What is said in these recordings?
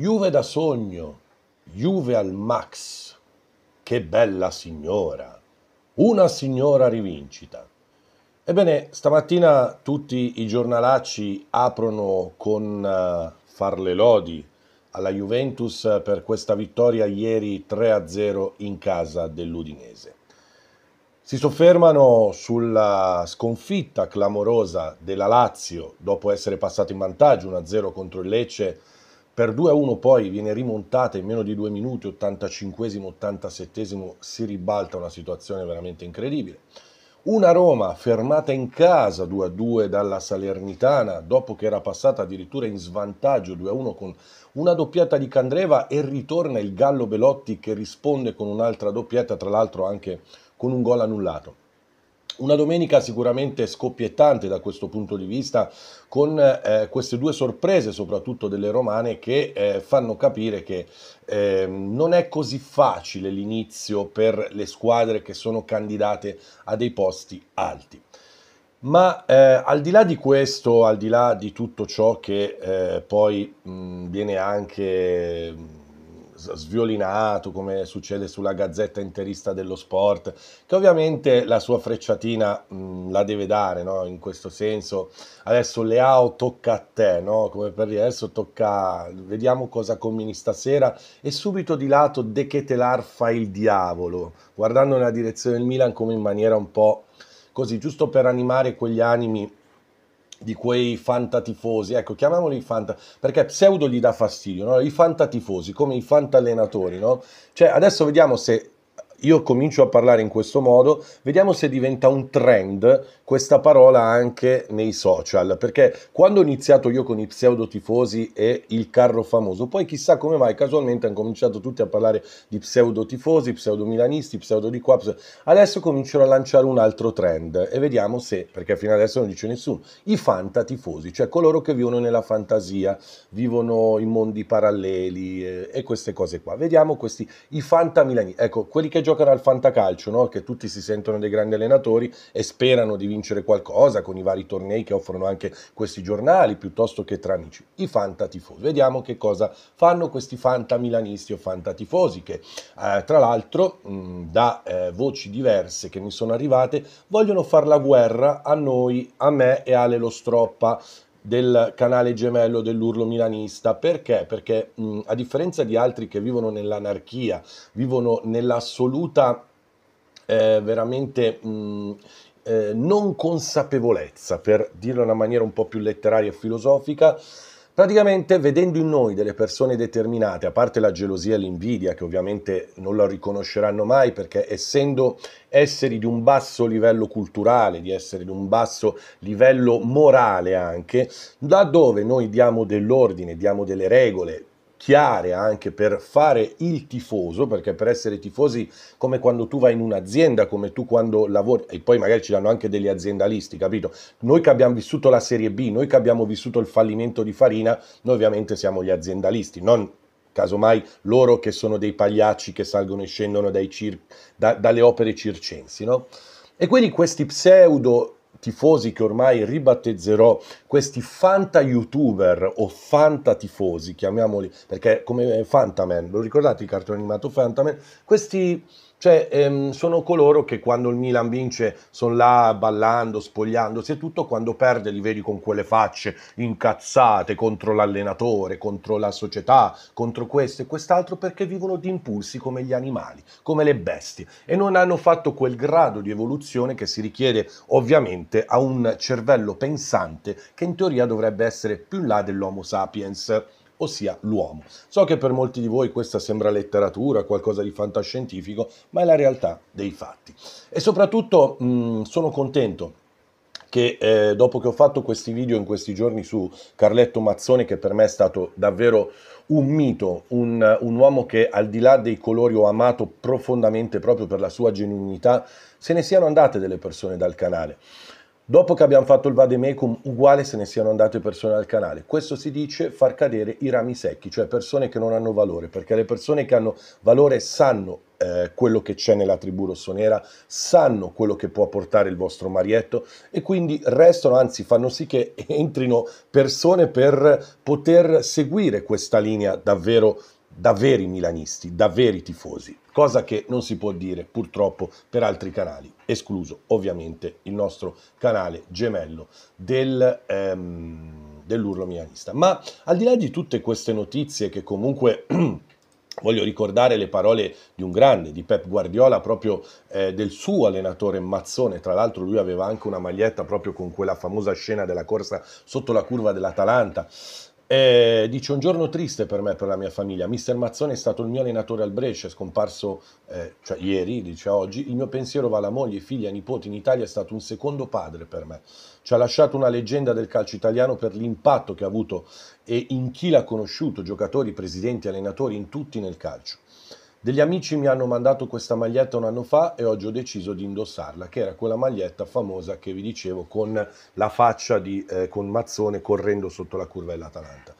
Juve da sogno, Juve al max, che bella signora, una signora rivincita. Ebbene, stamattina tutti i giornalacci aprono con uh, far le lodi alla Juventus per questa vittoria ieri 3-0 in casa dell'Udinese. Si soffermano sulla sconfitta clamorosa della Lazio dopo essere passato in vantaggio 1-0 contro il Lecce per 2-1 poi viene rimontata in meno di due minuti, 85 87 si ribalta una situazione veramente incredibile. Una Roma fermata in casa 2-2 dalla Salernitana, dopo che era passata addirittura in svantaggio 2-1 con una doppietta di Candreva e ritorna il Gallo Belotti che risponde con un'altra doppietta, tra l'altro anche con un gol annullato. Una domenica sicuramente scoppiettante da questo punto di vista, con eh, queste due sorprese, soprattutto delle romane, che eh, fanno capire che eh, non è così facile l'inizio per le squadre che sono candidate a dei posti alti. Ma eh, al di là di questo, al di là di tutto ciò che eh, poi mh, viene anche sviolinato come succede sulla Gazzetta Interista dello Sport, che ovviamente la sua frecciatina mh, mm, la deve dare no? in questo senso. Adesso Leao tocca a te, no? come per adesso tocca, vediamo cosa combini stasera e subito di lato De Ketelar fa il diavolo, guardando nella direzione del Milan come in maniera un po' così, giusto per animare quegli animi di quei fantatifosi, ecco, chiamiamoli fanta, perché pseudo gli dà fastidio, no? i fantatifosi, come i fantallenatori, no? Cioè, adesso vediamo se io comincio a parlare in questo modo, vediamo se diventa un trend questa parola anche nei social, perché quando ho iniziato io con i pseudotifosi e il carro famoso, poi chissà come mai casualmente hanno cominciato tutti a parlare di pseudotifosi, pseudomilanisti, pseudo di qua, adesso comincerò a lanciare un altro trend e vediamo se, perché fino adesso non dice nessuno, i fantatifosi, cioè coloro che vivono nella fantasia, vivono in mondi paralleli e, eh, e queste cose qua, vediamo questi, i fantamilanisti, ecco, quelli che giocano al fantacalcio, no? che tutti si sentono dei grandi allenatori e sperano di vincere qualcosa con i vari tornei che offrono anche questi giornali piuttosto che tra amici. I fantatifosi. Vediamo che cosa fanno questi fanta milanisti o fantatifosi che eh, tra l'altro mh, mm, da eh, voci diverse che mi sono arrivate vogliono far la guerra a noi, a me e a Lelo Stroppa del canale gemello dell'urlo milanista. Perché? Perché mh, a differenza di altri che vivono nell'anarchia, vivono nell'assoluta eh, veramente mh, eh, non consapevolezza, per dirlo in una maniera un po' più letteraria e filosofica, Praticamente vedendo in noi delle persone determinate, a parte la gelosia e l'invidia, che ovviamente non la riconosceranno mai perché essendo esseri di un basso livello culturale, di essere di un basso livello morale anche, laddove noi diamo dell'ordine, diamo delle regole, chiare anche per fare il tifoso, perché per essere tifosi, come quando tu vai in un'azienda, come tu quando lavori, e poi magari ci danno anche degli aziendalisti, capito? Noi che abbiamo vissuto la Serie B, noi che abbiamo vissuto il fallimento di Farina, noi ovviamente siamo gli aziendalisti, non casomai loro che sono dei pagliacci che salgono e scendono cir- da- dalle opere circensi, no? E quindi questi pseudo tifosi che ormai ribattezzerò questi fanta youtuber o fanta tifosi, chiamiamoli, perché come Fantamen, lo ricordate il cartone animato Fantamen? Questi cioè, ehm, sono coloro che quando il Milan vince sono là ballando, spogliandosi e tutto, quando perde li vedi con quelle facce incazzate contro l'allenatore, contro la società, contro questo e quest'altro, perché vivono di impulsi come gli animali, come le bestie, e non hanno fatto quel grado di evoluzione che si richiede ovviamente a un cervello pensante che in teoria dovrebbe essere più là dell'Homo sapiens ossia l'uomo. So che per molti di voi questa sembra letteratura, qualcosa di fantascientifico, ma è la realtà dei fatti. E soprattutto mh, sono contento che eh, dopo che ho fatto questi video in questi giorni su Carletto Mazzoni, che per me è stato davvero un mito, un, un, uomo che al di là dei colori ho amato profondamente proprio per la sua genuinità, se ne siano andate delle persone dal canale dopo che abbiamo fatto il vademecum uguale se ne siano andate persone dal canale. Questo si dice far cadere i rami secchi, cioè persone che non hanno valore, perché le persone che hanno valore sanno eh, quello che c'è nella tribù rossonera, sanno quello che può portare il vostro marietto e quindi restano, anzi fanno sì che entrino persone per poter seguire questa linea davvero importante da veri milanisti, da veri tifosi, cosa che non si può dire purtroppo per altri canali, escluso ovviamente il nostro canale gemello del, ehm, dell'Urlo Milanista. Ma al di là di tutte queste notizie che comunque... Voglio ricordare le parole di un grande, di Pep Guardiola, proprio eh, del suo allenatore Mazzone. Tra l'altro lui aveva anche una maglietta proprio con quella famosa scena della corsa sotto la curva dell'Atalanta. Eh, dice un giorno triste per me e per la mia famiglia. Mister Mazzone è stato il mio allenatore al Brescia, è scomparso eh, cioè, ieri, dice oggi. Il mio pensiero va alla moglie, figlia, nipoti in Italia, è stato un secondo padre per me. Ci ha lasciato una leggenda del calcio italiano per l'impatto che ha avuto e in chi l'ha conosciuto, giocatori, presidenti, allenatori, in tutti nel calcio. Degli amici mi hanno mandato questa maglietta un anno fa e oggi ho deciso di indossarla, che era quella maglietta famosa che vi dicevo con la faccia di eh, con Mazzone correndo sotto la curva dell'Atalanta.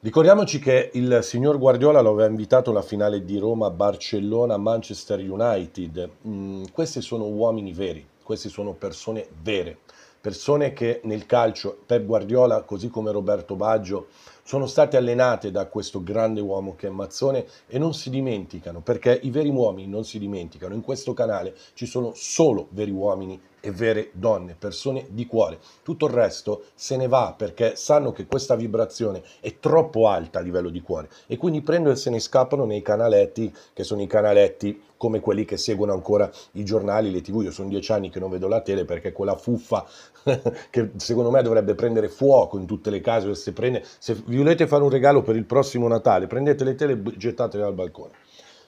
Ricordiamoci che il signor Guardiola lo aveva invitato alla finale di Roma, Barcellona, Manchester United. Mm, questi sono uomini veri, queste sono persone vere persone che nel calcio, Pep Guardiola, così come Roberto Baggio, sono state allenate da questo grande uomo che è Mazzone e non si dimenticano, perché i veri uomini non si dimenticano. In questo canale ci sono solo veri uomini e vere donne, persone di cuore. Tutto il resto se ne va perché sanno che questa vibrazione è troppo alta a livello di cuore e quindi prendono e se ne scappano nei canaletti che sono i canaletti come quelli che seguono ancora i giornali, le tv. Io sono dieci anni che non vedo la tele perché quella fuffa che secondo me dovrebbe prendere fuoco in tutte le case. Se, prende, se vi volete fare un regalo per il prossimo Natale, prendete le tele e gettatele al balcone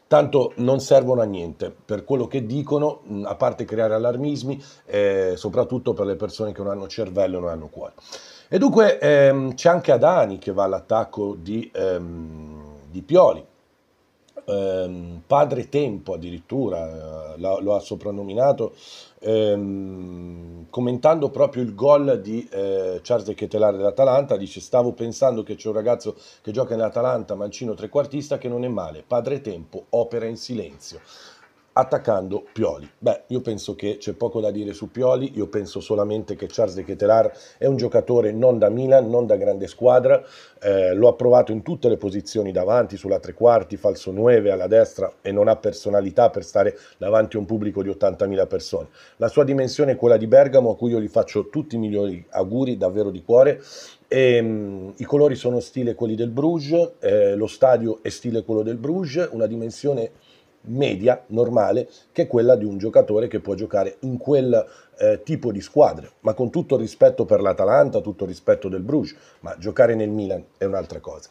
tanto non servono a niente per quello che dicono, a parte creare allarmismi, eh, soprattutto per le persone che non hanno cervello e non hanno cuore. E dunque ehm, c'è anche Adani che va all'attacco di, ehm, di Pioli, ehm, padre tempo addirittura, eh, lo, lo ha soprannominato, ehm, commentando proprio il gol di eh, Charles Chetelare dell'Atalanta, dice stavo pensando che c'è un ragazzo che gioca nell'Atalanta, mancino trequartista, che non è male, padre tempo, opera in silenzio attaccando Pioli. Beh, io penso che c'è poco da dire su Pioli, io penso solamente che Charles de Ketelar è un giocatore non da Milan, non da grande squadra, eh, lo ha provato in tutte le posizioni davanti, sulla tre quarti, falso 9, alla destra e non ha personalità per stare davanti a un pubblico di 80.000 persone. La sua dimensione è quella di Bergamo, a cui io gli faccio tutti i migliori auguri, davvero di cuore, e, um, I colori sono stile quelli del Bruges, eh, lo stadio è stile quello del Bruges, una dimensione media, normale, che quella di un giocatore che può giocare in quel eh, tipo di squadre. Ma con tutto il rispetto per l'Atalanta, tutto il rispetto del Bruges, ma giocare nel Milan è un'altra cosa.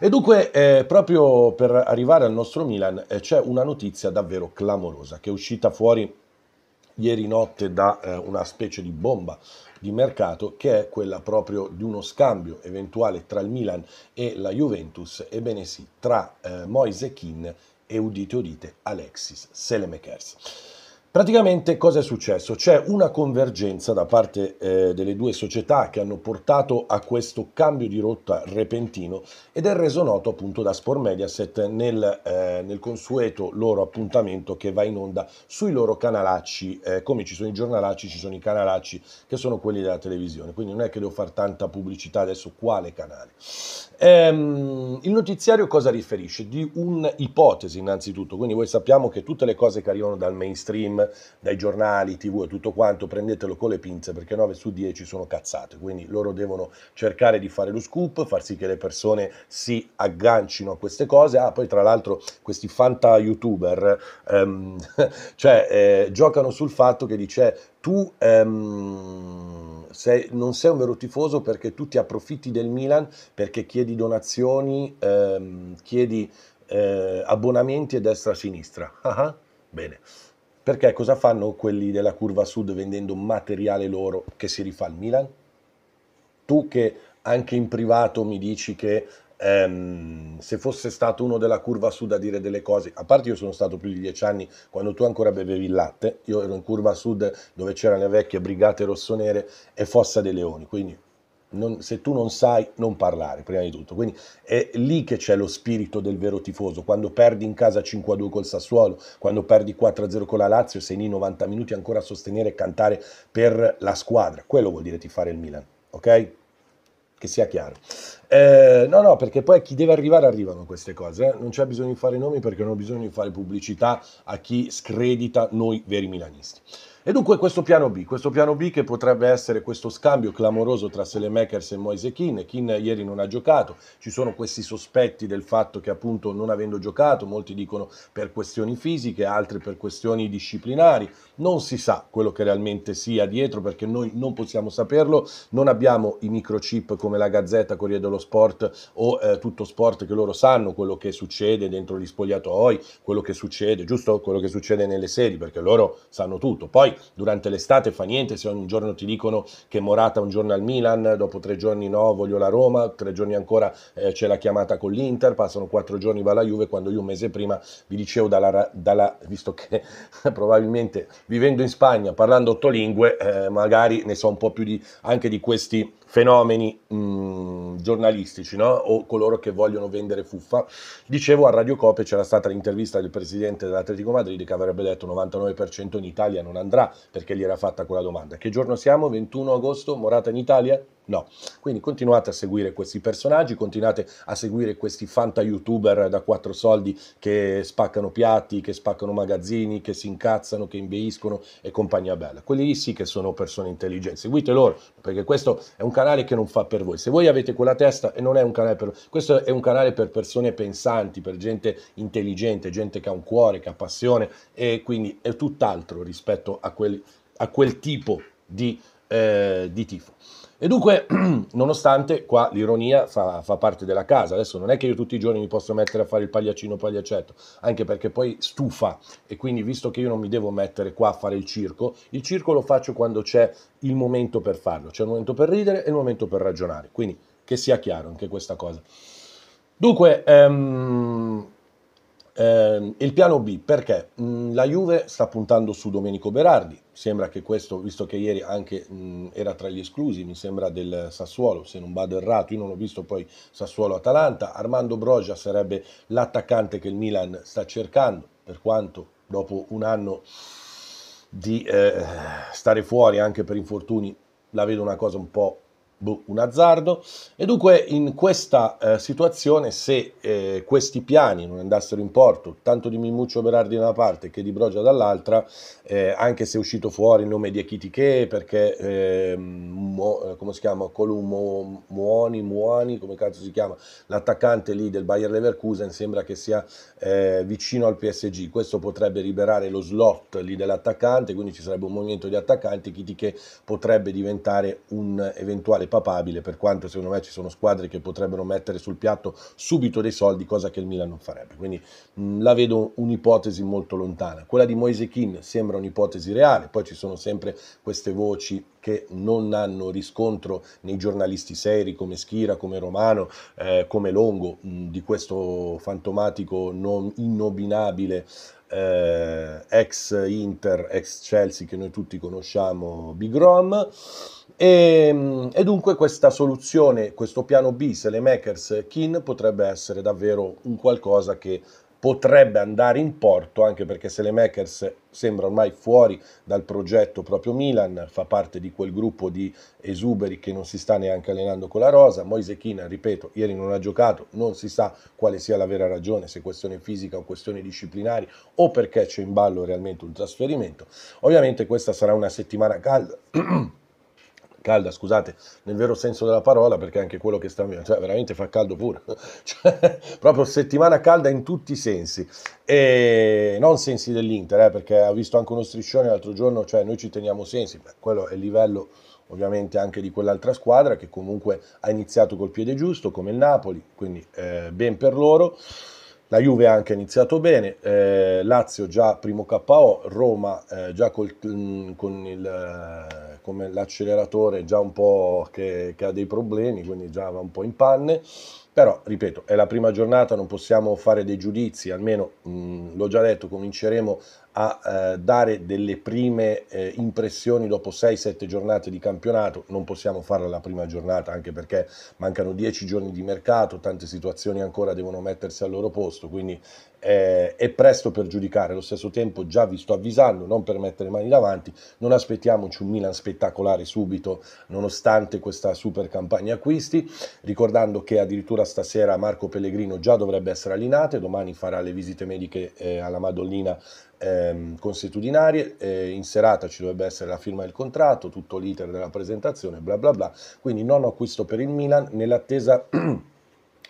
E dunque, eh, proprio per arrivare al nostro Milan, eh, c'è una notizia davvero clamorosa che è uscita fuori ieri notte da eh, una specie di bomba di mercato che è quella proprio di uno scambio eventuale tra il Milan e la Juventus, ebbene sì, tra eh, Moise Kin e udite udite Alexis Selemekers. Praticamente cosa è successo? C'è una convergenza da parte eh, delle due società che hanno portato a questo cambio di rotta repentino ed è reso noto appunto da Sport Mediaset nel, eh, nel consueto loro appuntamento che va in onda sui loro canalacci, eh, come ci sono i giornalacci, ci sono i canalacci che sono quelli della televisione, quindi non è che devo fare tanta pubblicità adesso quale canale. Ehm, il notiziario cosa riferisce? Di un'ipotesi innanzitutto, quindi voi sappiamo che tutte le cose che arrivano dal mainstream, dai giornali, tv e tutto quanto, prendetelo con le pinze perché 9 su 10 sono cazzate, quindi loro devono cercare di fare lo scoop, far sì che le persone si aggancino a queste cose. Ah, poi tra l'altro questi fanta youtuber ehm, cioè, eh, giocano sul fatto che dice tu ehm, sei, non sei un vero tifoso perché tu ti approfitti del Milan, perché chiedi donazioni, ehm, chiedi eh, abbonamenti a destra e a sinistra. Ah, ah. bene. Perché cosa fanno quelli della curva sud vendendo materiale loro che si rifà al Milan? Tu che anche in privato mi dici che ehm, se fosse stato uno della curva sud a dire delle cose, a parte io sono stato più di dieci anni quando tu ancora bevevi il latte, io ero in curva sud dove c'erano le vecchie brigate rossonere e Fossa dei Leoni, quindi non, se tu non sai, non parlare, prima di tutto. Quindi è lì che c'è lo spirito del vero tifoso. Quando perdi in casa 5-2 col Sassuolo, quando perdi 4-0 con la Lazio, sei lì 90 minuti ancora a sostenere e cantare per la squadra. Quello vuol dire ti fare il Milan, ok? Che sia chiaro. Eh, no, no, perché poi a chi deve arrivare arrivano queste cose. Eh? Non c'è bisogno di fare nomi perché non ho bisogno di fare pubblicità a chi scredita noi veri milanisti. E dunque questo piano B, questo piano B che potrebbe essere questo scambio clamoroso tra Selemakers e Moise Kin, Kin ieri non ha giocato, ci sono questi sospetti del fatto che appunto non avendo giocato, molti dicono per questioni fisiche, altri per questioni disciplinari, non si sa quello che realmente sia dietro perché noi non possiamo saperlo, non abbiamo i microchip come la Gazzetta, Corriere dello Sport o eh, tutto sport che loro sanno quello che succede dentro gli spogliatoi, quello che succede, giusto? Quello che succede nelle sedi perché loro sanno tutto. Poi durante l'estate fa niente se ogni giorno ti dicono che Morata un giorno al Milan, dopo tre giorni no voglio la Roma, tre giorni ancora eh, c'è la chiamata con l'Inter, passano quattro giorni va la Juve, quando io un mese prima vi dicevo, dalla, dalla, visto che probabilmente vivendo in Spagna, parlando otto lingue, eh, magari ne so un po' più di, anche di questi fenomeni mh, mm, giornalistici no? o coloro che vogliono vendere fuffa. Dicevo a Radio Cope c'era stata l'intervista del presidente dell'Atletico Madrid che avrebbe detto 99% in Italia non andrà perché gli era fatta quella domanda. Che giorno siamo? 21 agosto, Morata in Italia? No. Quindi continuate a seguire questi personaggi, continuate a seguire questi fanta youtuber da quattro soldi che spaccano piatti, che spaccano magazzini, che si incazzano, che imbeiscono e compagnia bella. Quelli lì sì che sono persone intelligenti. Seguite loro, perché questo è un canale che non fa per voi. Se voi avete quella testa e non è un canale per questo è un canale per persone pensanti, per gente intelligente, gente che ha un cuore, che ha passione e quindi è tutt'altro rispetto a quel, a quel tipo di, eh, di tifo. E dunque, nonostante qua l'ironia fa, fa, parte della casa, adesso non è che io tutti i giorni mi posso mettere a fare il pagliaccino pagliaccetto, anche perché poi stufa e quindi visto che io non mi devo mettere qua a fare il circo, il circo lo faccio quando c'è il momento per farlo, c'è il momento per ridere e il momento per ragionare, quindi che sia chiaro anche questa cosa. Dunque, ehm, eh, il piano B perché mh, mm, la Juve sta puntando su Domenico Berardi, sembra che questo, visto che ieri anche mh, mm, era tra gli esclusi, mi sembra del Sassuolo, se non vado errato, io non ho visto poi Sassuolo-Atalanta, Armando Brogia sarebbe l'attaccante che il Milan sta cercando, per quanto dopo un anno di eh, stare fuori anche per infortuni la vedo una cosa un po' boh, un azzardo. E dunque in questa eh, situazione, se eh, questi piani non andassero in porto, tanto di Mimuccio Berardi da una parte che di Brogia dall'altra, eh, anche se è uscito fuori il nome di Echitiche, perché ehm, Mo, eh, come si chiama? Columbo Muoni, Muoni, come cazzo si chiama? L'attaccante lì del Bayer Leverkusen sembra che sia eh, vicino al PSG. Questo potrebbe liberare lo slot lì dell'attaccante, quindi ci sarebbe un movimento di attaccanti. Achitiche potrebbe diventare un eventuale papabile, per quanto secondo me ci sono squadre che potrebbero mettere sul piatto subito dei soldi, cosa che il Milan non farebbe. Quindi mh, mm, la vedo un'ipotesi molto lontana. Quella di Moise Kin sembra un'ipotesi reale, poi ci sono sempre queste voci che non hanno riscontro nei giornalisti seri come Schira, come Romano, eh, come Longo, mh, mm, di questo fantomatico non inobinabile eh, ex Inter, ex Chelsea che noi tutti conosciamo, Big Rom. E, ehm, e, dunque questa soluzione, questo piano B, Selemakers eh, Kin, potrebbe essere davvero un qualcosa che potrebbe andare in porto, anche perché Selemakers eh, sembra ormai fuori dal progetto proprio Milan, fa parte di quel gruppo di esuberi che non si sta neanche allenando con la rosa, Moise Kin, ripeto, ieri non ha giocato, non si sa quale sia la vera ragione, se questione fisica o questioni disciplinari o perché c'è in ballo realmente un trasferimento. Ovviamente questa sarà una settimana calda. calda, scusate, nel vero senso della parola, perché anche quello che sta, cioè veramente fa caldo pure, cioè, proprio settimana calda in tutti i sensi, e non sensi dell'Inter, eh, perché ho visto anche uno striscione l'altro giorno, cioè noi ci teniamo sensi, Beh, quello è il livello ovviamente anche di quell'altra squadra che comunque ha iniziato col piede giusto come il Napoli, quindi eh, ben per loro. La Juve ha anche iniziato bene, eh, Lazio già primo KO, Roma eh, già col, mm, con il eh, come l'acceleratore già un po' che, che ha dei problemi, quindi già va un po' in panne, però ripeto è la prima giornata non possiamo fare dei giudizi almeno mh, mm, l'ho già detto cominceremo a eh, dare delle prime eh, impressioni dopo 6-7 giornate di campionato, non possiamo farla la prima giornata anche perché mancano 10 giorni di mercato, tante situazioni ancora devono mettersi al loro posto, quindi eh, è presto per giudicare, allo stesso tempo già vi sto avvisando, non per mettere mani davanti, non aspettiamoci un Milan spettacolare subito nonostante questa super campagna acquisti, ricordando che addirittura stasera Marco Pellegrino già dovrebbe essere allinato e domani farà le visite mediche eh, alla Madonnina ehm, consuetudinarie, eh, in serata ci dovrebbe essere la firma del contratto, tutto l'iter della presentazione, bla bla bla, quindi non acquisto per il Milan nell'attesa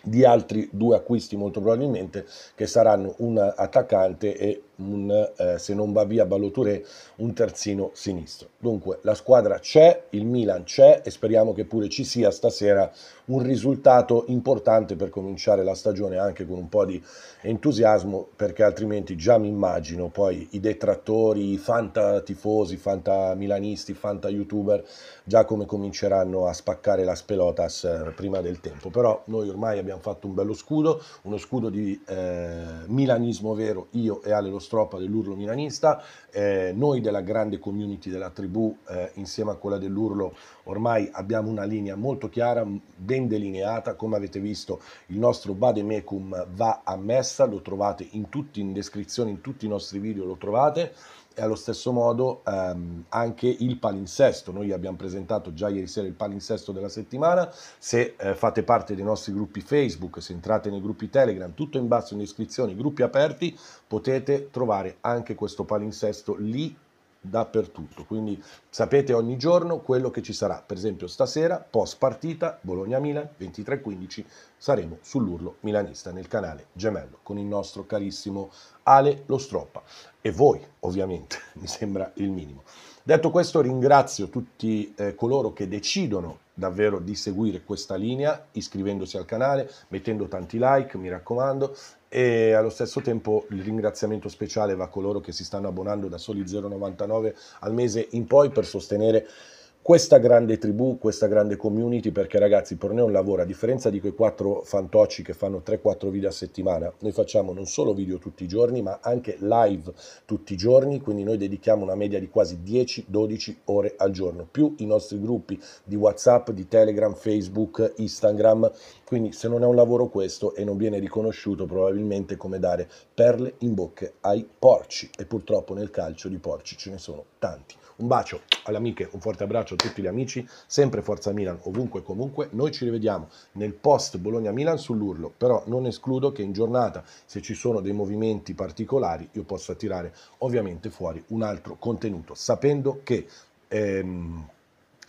di altri due acquisti molto probabilmente che saranno un attaccante e un, eh, se non va via Balloture, un terzino sinistro. Dunque la squadra c'è, il Milan c'è e speriamo che pure ci sia stasera un risultato importante per cominciare la stagione anche con un po' di entusiasmo perché altrimenti già mi immagino poi i detrattori, i fanta tifosi, fanta milanisti, fanta youtuber già come cominceranno a spaccare la spelotas eh, prima del tempo. Però noi ormai abbiamo fatto un bello scudo, uno scudo di eh, milanismo vero, io e Ale lo Stroppa dell'Urlo Milanista, eh, noi della grande community della tribù eh, insieme a quella dell'Urlo ormai abbiamo una linea molto chiara, ben delineata, come avete visto il nostro Bademecum va a messa, lo trovate in, tutti, in descrizione, in tutti i nostri video lo trovate, e allo stesso modo ehm, anche il palinsesto. Noi abbiamo presentato già ieri sera il palinsesto della settimana. Se eh, fate parte dei nostri gruppi Facebook, se entrate nei gruppi Telegram, tutto in basso in descrizione, gruppi aperti, potete trovare anche questo palinsesto lì dappertutto. Quindi sapete ogni giorno quello che ci sarà. Per esempio stasera, post partita, Bologna-Milan, 23.15, saremo sull'urlo milanista nel canale Gemello con il nostro carissimo Ale Lo Stroppa. E voi, ovviamente, mi sembra il minimo. Detto questo, ringrazio tutti eh, coloro che decidono davvero di seguire questa linea iscrivendosi al canale, mettendo tanti like, mi raccomando, e allo stesso tempo il ringraziamento speciale va a coloro che si stanno abbonando da soli 0,99 al mese in poi per sostenere questa grande tribù, questa grande community, perché ragazzi per noi è un lavoro, a differenza di quei quattro fantocci che fanno 3-4 video a settimana, noi facciamo non solo video tutti i giorni, ma anche live tutti i giorni, quindi noi dedichiamo una media di quasi 10-12 ore al giorno, più i nostri gruppi di WhatsApp, di Telegram, Facebook, Instagram, quindi se non è un lavoro questo e non viene riconosciuto probabilmente come dare perle in bocca ai porci e purtroppo nel calcio di porci ce ne sono tanti. Un bacio alle amiche, un forte abbraccio a tutti gli amici, sempre Forza Milan, ovunque e comunque. Noi ci rivediamo nel post Bologna-Milan sull'urlo, però non escludo che in giornata, se ci sono dei movimenti particolari, io possa tirare ovviamente fuori un altro contenuto, sapendo che ehm,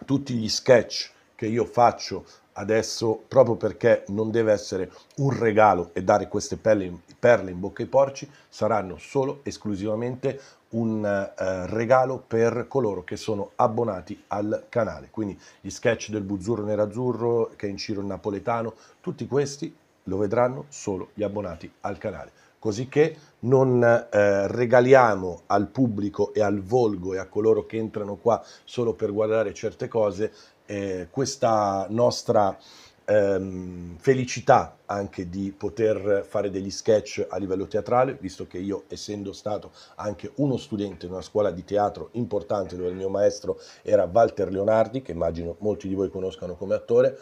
tutti gli sketch che io faccio adesso proprio perché non deve essere un regalo e dare queste perle, perle in bocca ai porci, saranno solo esclusivamente un eh, regalo per coloro che sono abbonati al canale. Quindi gli sketch del Buzzurro Nerazzurro, che è in Ciro il Napoletano, tutti questi lo vedranno solo gli abbonati al canale. Così che non eh, regaliamo al pubblico e al volgo e a coloro che entrano qua solo per guardare certe cose eh, questa nostra ehm, felicità anche di poter fare degli sketch a livello teatrale, visto che io essendo stato anche uno studente in una scuola di teatro importante dove il mio maestro era Walter Leonardi, che immagino molti di voi conoscano come attore,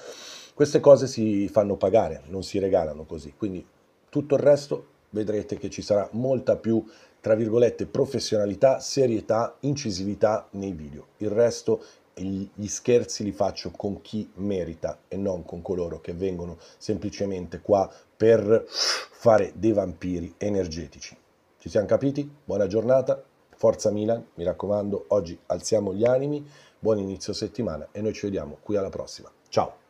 queste cose si fanno pagare, non si regalano così, quindi tutto il resto vedrete che ci sarà molta più tra virgolette professionalità, serietà, incisività nei video. Il resto gli scherzi li faccio con chi merita e non con coloro che vengono semplicemente qua per fare dei vampiri energetici. Ci siamo capiti? Buona giornata, forza Milan, mi raccomando, oggi alziamo gli animi, buon inizio settimana e noi ci vediamo qui alla prossima. Ciao!